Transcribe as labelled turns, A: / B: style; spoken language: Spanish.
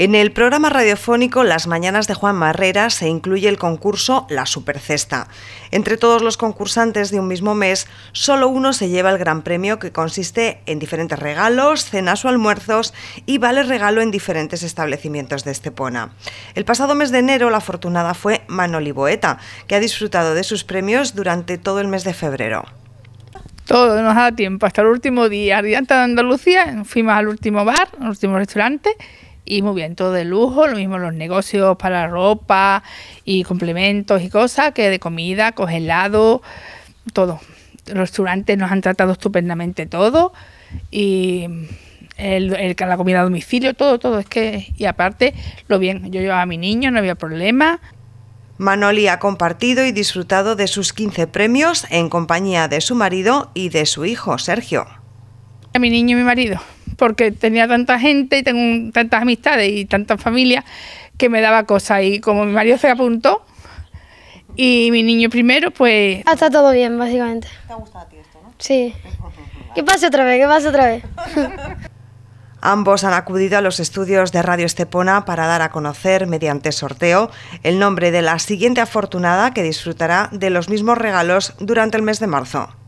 A: En el programa radiofónico Las Mañanas de Juan Marrera se incluye el concurso La Supercesta. Entre todos los concursantes de un mismo mes, solo uno se lleva el gran premio que consiste en diferentes regalos, cenas o almuerzos y vale regalo en diferentes establecimientos de Estepona. El pasado mes de enero la afortunada fue Manoli Boeta, que ha disfrutado de sus premios durante todo el mes de febrero. Todo
B: nos da tiempo, hasta el último día. Ardiente de Andalucía, fuimos al último bar, al último restaurante y muy bien, todo de lujo, lo mismo los negocios para ropa y complementos y cosas que de comida, congelado, todo. Los restaurantes nos han tratado estupendamente todo y el, el, la comida a domicilio, todo, todo.
A: Es que, y aparte, lo bien, yo llevaba a mi niño, no había problema. Manoli ha compartido y disfrutado de sus 15 premios en compañía de su marido y de su hijo, Sergio.
B: A mi niño y mi marido porque tenía tanta gente y tengo tantas amistades y tanta familia que me daba cosas. Y como mi marido se apuntó
A: y mi niño primero, pues...
C: Ah, está todo bien, básicamente. ¿Te ha gustado a ti esto, Sí. ¿Qué pase otra vez? ¿Qué pase otra vez?
A: Ambos han acudido a los estudios de Radio Estepona para dar a conocer, mediante sorteo, el nombre de la siguiente afortunada
C: que disfrutará de los mismos regalos durante el mes de marzo.